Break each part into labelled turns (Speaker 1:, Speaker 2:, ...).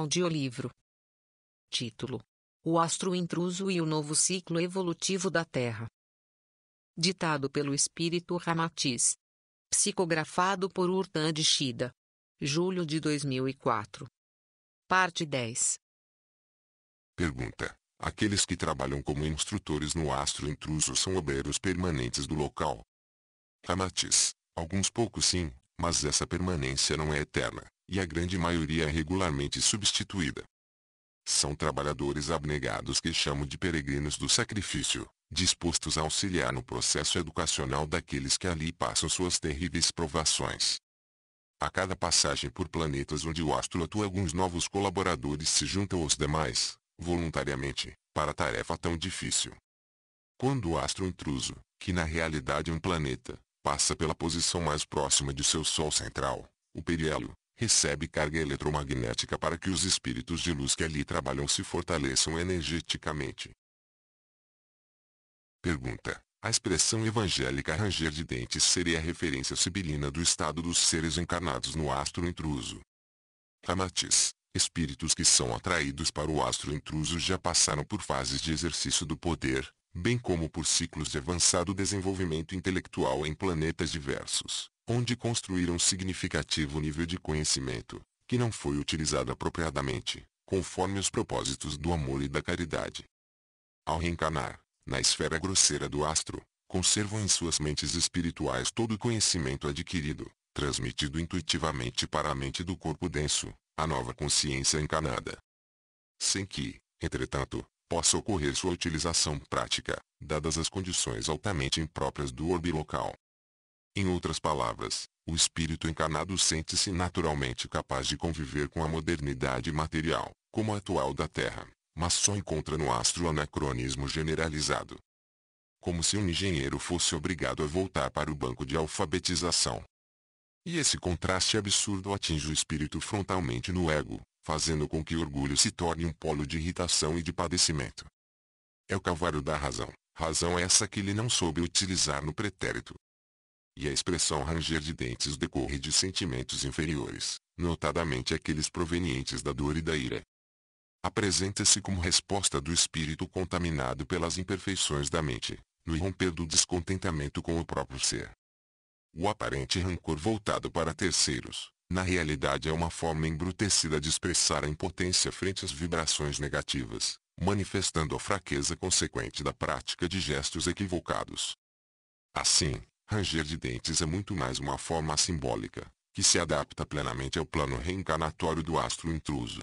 Speaker 1: Audiolivro. Título: O Astro Intruso e o Novo Ciclo Evolutivo da Terra. Ditado pelo espírito Ramatiz. Psicografado por Urtan de Shida. Julho de 2004. Parte 10. Pergunta: Aqueles que trabalham como instrutores no astro intruso são obreiros permanentes do local? Ramatiz: Alguns poucos sim, mas essa permanência não é eterna, e a grande maioria é regularmente substituída. São trabalhadores abnegados que chamo de peregrinos do sacrifício, dispostos a auxiliar no processo educacional daqueles que ali passam suas terríveis provações. A cada passagem por planetas onde o astro atua alguns novos colaboradores se juntam aos demais, voluntariamente, para a tarefa tão difícil. Quando o astro intruso, que na realidade é um planeta, passa pela posição mais próxima de seu Sol central, o periélio, recebe carga eletromagnética para que os espíritos de luz que ali trabalham se fortaleçam energeticamente. Pergunta. A expressão evangélica ranger de dentes seria a referência sibilina do estado dos seres encarnados no astro intruso. Amatis: Espíritos que são atraídos para o astro intruso já passaram por fases de exercício do poder, bem como por ciclos de avançado desenvolvimento intelectual em planetas diversos, onde construíram significativo nível de conhecimento, que não foi utilizado apropriadamente, conforme os propósitos do amor e da caridade. Ao reencarnar, na esfera grosseira do astro, conservam em suas mentes espirituais todo o conhecimento adquirido, transmitido intuitivamente para a mente do corpo denso, a nova consciência encarnada. Sem que, entretanto, possa ocorrer sua utilização prática, dadas as condições altamente impróprias do orbe local. Em outras palavras, o espírito encarnado sente-se naturalmente capaz de conviver com a modernidade material, como a atual da Terra, mas só encontra no astro anacronismo generalizado. Como se um engenheiro fosse obrigado a voltar para o banco de alfabetização. E esse contraste absurdo atinge o espírito frontalmente no ego, fazendo com que o orgulho se torne um polo de irritação e de padecimento. É o cavalo da razão, razão é essa que ele não soube utilizar no pretérito. E a expressão ranger de dentes decorre de sentimentos inferiores, notadamente aqueles provenientes da dor e da ira. Apresenta-se como resposta do espírito contaminado pelas imperfeições da mente, no irromper do descontentamento com o próprio ser. O aparente rancor voltado para terceiros, na realidade é uma forma embrutecida de expressar a impotência frente às vibrações negativas, manifestando a fraqueza consequente da prática de gestos equivocados. Assim, ranger de dentes é muito mais uma forma simbólica, que se adapta plenamente ao plano reencarnatório do astro intruso.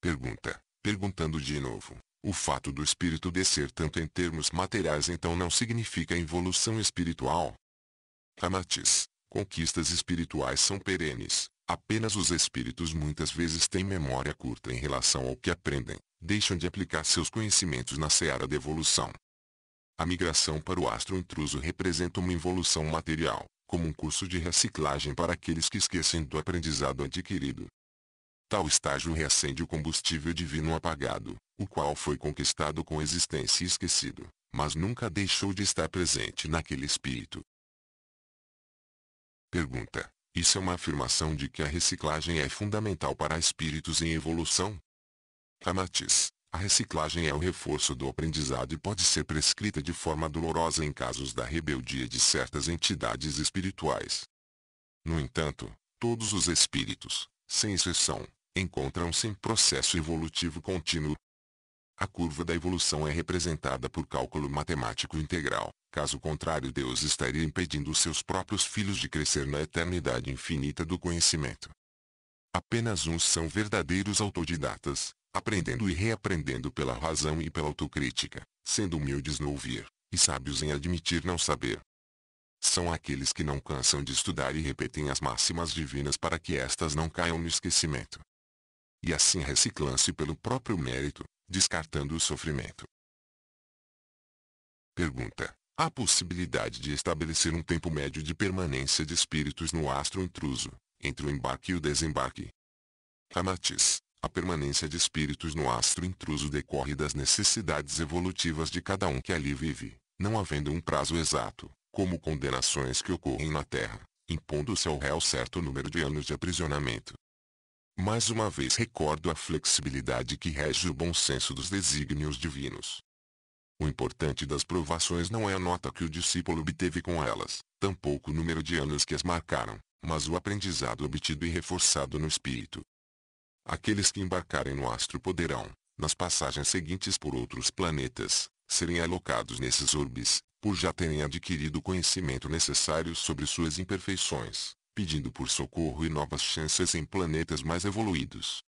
Speaker 1: Pergunta. Perguntando de novo. O fato do espírito descer tanto em termos materiais então não significa involução espiritual? Amatis, Conquistas espirituais são perenes. Apenas os espíritos muitas vezes têm memória curta em relação ao que aprendem, deixam de aplicar seus conhecimentos na seara da evolução. A migração para o astro intruso representa uma involução material, como um curso de reciclagem para aqueles que esquecem do aprendizado adquirido. Tal estágio reacende o combustível divino apagado, o qual foi conquistado com existência e esquecido, mas nunca deixou de estar presente naquele espírito, Pergunta. Isso é uma afirmação de que a reciclagem é fundamental para espíritos em evolução? Amatiz: A reciclagem é o reforço do aprendizado e pode ser prescrita de forma dolorosa em casos da rebeldia de certas entidades espirituais. No entanto, todos os espíritos, sem exceção, encontram-se em processo evolutivo contínuo, a curva da evolução é representada por cálculo matemático integral. Caso contrário, Deus estaria impedindo seus próprios filhos de crescer na eternidade infinita do conhecimento. Apenas uns são verdadeiros autodidatas, aprendendo e reaprendendo pela razão e pela autocrítica, sendo humildes no ouvir, e sábios em admitir não saber. São aqueles que não cansam de estudar e repetem as máximas divinas para que estas não caiam no esquecimento. E assim reciclam-se pelo próprio mérito, descartando o sofrimento. Pergunta. Há possibilidade de estabelecer um tempo médio de permanência de espíritos no astro intruso, entre o embarque e o desembarque? Ramatiz. A permanência de espíritos no astro intruso decorre das necessidades evolutivas de cada um que ali vive, não havendo um prazo exato, como condenações que ocorrem na Terra, impondo-se ao réu certo número de anos de aprisionamento, mais uma vez recordo a flexibilidade que rege o bom senso dos desígnios divinos. O importante das provações não é a nota que o discípulo obteve com elas, tampouco o número de anos que as marcaram, mas o aprendizado obtido e reforçado no espírito. Aqueles que embarcarem no astro poderão, nas passagens seguintes por outros planetas, serem alocados nesses orbes, por já terem adquirido o conhecimento necessário sobre suas imperfeições, pedindo por socorro e novas chances em planetas mais evoluídos.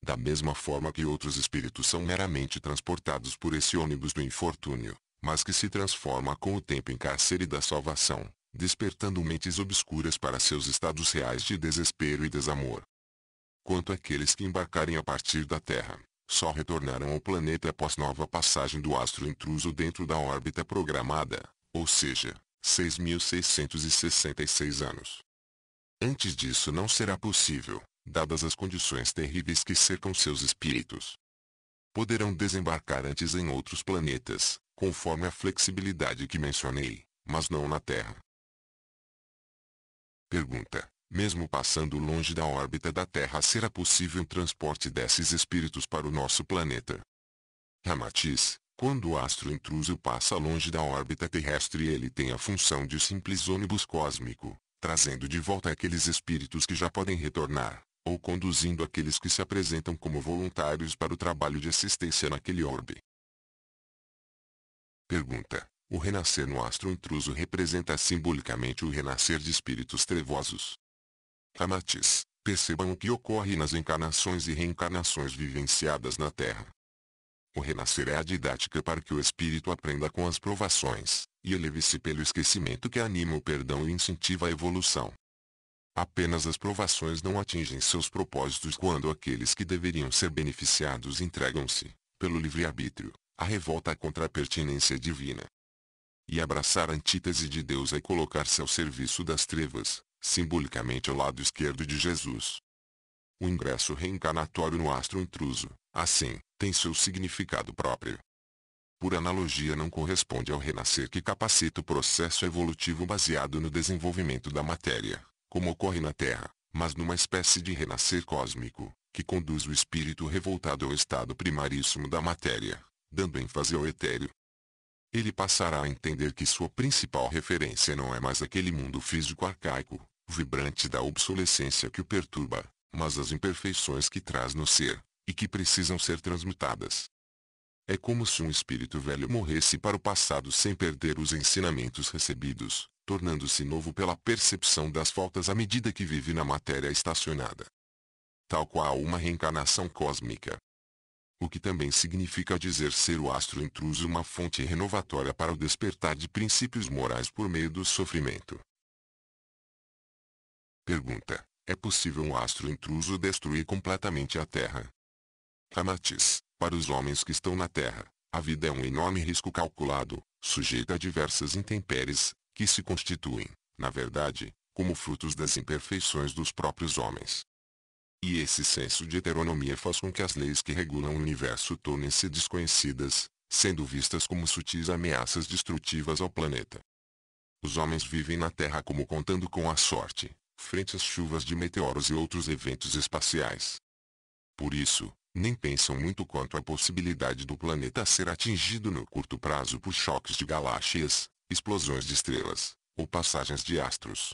Speaker 1: Da mesma forma que outros espíritos são meramente transportados por esse ônibus do infortúnio, mas que se transforma com o tempo em cárcere da salvação, despertando mentes obscuras para seus estados reais de desespero e desamor. Quanto àqueles que embarcarem a partir da Terra, só retornarão ao planeta após nova passagem do astro intruso dentro da órbita programada, ou seja, 6.666 anos. Antes disso não será possível, dadas as condições terríveis que cercam seus espíritos. Poderão desembarcar antes em outros planetas, conforme a flexibilidade que mencionei, mas não na Terra. Pergunta. Mesmo passando longe da órbita da Terra será possível o transporte desses espíritos para o nosso planeta? Ramatiz, quando o astro intruso passa longe da órbita terrestre ele tem a função de simples ônibus cósmico, trazendo de volta aqueles espíritos que já podem retornar, ou conduzindo aqueles que se apresentam como voluntários para o trabalho de assistência naquele orbe. Pergunta. O renascer no astro intruso representa simbolicamente o renascer de espíritos trevosos. Ramatiz, percebam o que ocorre nas encarnações e reencarnações vivenciadas na Terra. O renascer é a didática para que o espírito aprenda com as provações, e eleve-se pelo esquecimento que anima o perdão e incentiva a evolução. Apenas as provações não atingem seus propósitos quando aqueles que deveriam ser beneficiados entregam-se, pelo livre-arbítrio, à revolta contra a pertinência divina. E abraçar a antítese de Deus é colocar-se ao serviço das trevas, simbolicamente ao lado esquerdo de Jesus. O ingresso reencarnatório no astro intruso, assim, tem seu significado próprio por analogia não corresponde ao renascer que capacita o processo evolutivo baseado no desenvolvimento da matéria, como ocorre na Terra, mas numa espécie de renascer cósmico, que conduz o espírito revoltado ao estado primaríssimo da matéria, dando ênfase ao etéreo. Ele passará a entender que sua principal referência não é mais aquele mundo físico arcaico, vibrante da obsolescência que o perturba, mas as imperfeições que traz no ser, e que precisam ser transmutadas. É como se um espírito velho morresse para o passado sem perder os ensinamentos recebidos, tornando-se novo pela percepção das faltas à medida que vive na matéria estacionada. Tal qual uma reencarnação cósmica. O que também significa dizer ser o astro intruso uma fonte renovatória para o despertar de princípios morais por meio do sofrimento. Pergunta: É possível um astro intruso destruir completamente a Terra? Amatis. Para os homens que estão na Terra, a vida é um enorme risco calculado, sujeito a diversas intempéries, que se constituem, na verdade, como frutos das imperfeições dos próprios homens. E esse senso de heteronomia faz com que as leis que regulam o universo tornem-se desconhecidas, sendo vistas como sutis ameaças destrutivas ao planeta. Os homens vivem na Terra como contando com a sorte, frente às chuvas de meteoros e outros eventos espaciais. Por isso, nem pensam muito quanto à possibilidade do planeta ser atingido no curto prazo por choques de galáxias, explosões de estrelas, ou passagens de astros.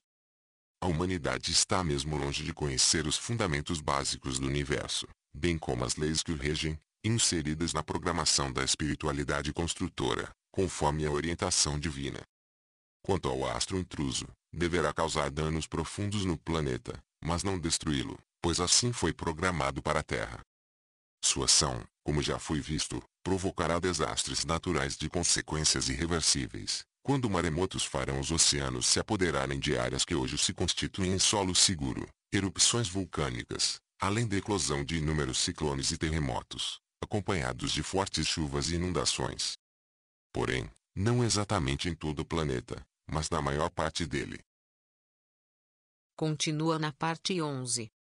Speaker 1: A humanidade está mesmo longe de conhecer os fundamentos básicos do universo, bem como as leis que o regem, inseridas na programação da espiritualidade construtora, conforme a orientação divina. Quanto ao astro intruso, deverá causar danos profundos no planeta, mas não destruí-lo, pois assim foi programado para a Terra. Sua ação, como já foi visto, provocará desastres naturais de consequências irreversíveis, quando maremotos farão os oceanos se apoderarem de áreas que hoje se constituem em solo seguro, erupções vulcânicas, além da eclosão de inúmeros ciclones e terremotos, acompanhados de fortes chuvas e inundações. Porém, não exatamente em todo o planeta, mas na maior parte dele. Continua na parte 11.